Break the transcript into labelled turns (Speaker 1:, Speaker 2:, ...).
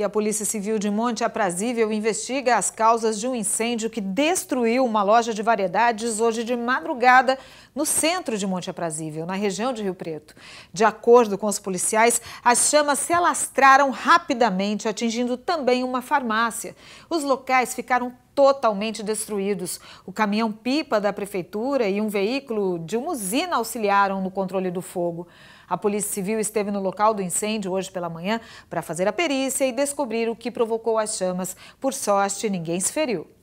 Speaker 1: E a Polícia Civil de Monte Aprazível investiga as causas de um incêndio que destruiu uma loja de variedades hoje de madrugada no centro de Monte Aprazível, na região de Rio Preto. De acordo com os policiais, as chamas se alastraram rapidamente, atingindo também uma farmácia. Os locais ficaram totalmente destruídos. O caminhão-pipa da prefeitura e um veículo de uma usina auxiliaram no controle do fogo. A Polícia Civil esteve no local do incêndio hoje pela manhã para fazer a perícia e descobrir o que provocou as chamas. Por sorte, ninguém se feriu.